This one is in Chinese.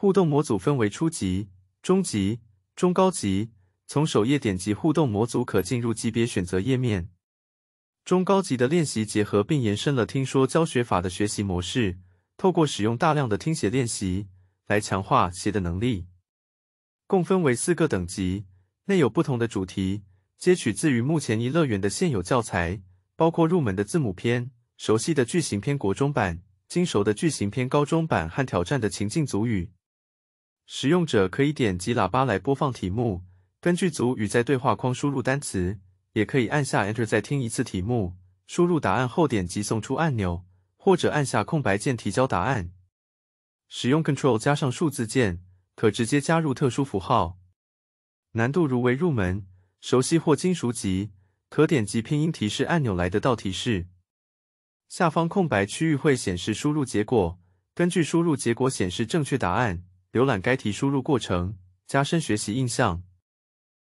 互动模组分为初级、中级、中高级。从首页点击互动模组，可进入级别选择页面。中高级的练习结合并延伸了听说教学法的学习模式，透过使用大量的听写练习来强化写的能力。共分为四个等级，内有不同的主题，皆取自于目前一乐园的现有教材，包括入门的字母篇、熟悉的句型篇（国中版）、精熟的句型篇（高中版）和挑战的情境组语。使用者可以点击喇叭来播放题目，根据组语在对话框输入单词，也可以按下 Enter 再听一次题目。输入答案后点击送出按钮，或者按下空白键提交答案。使用 Control 加上数字键可直接加入特殊符号。难度如为入门、熟悉或金属级，可点击拼音提示按钮来得到提示。下方空白区域会显示输入结果，根据输入结果显示正确答案。浏览该题输入过程，加深学习印象。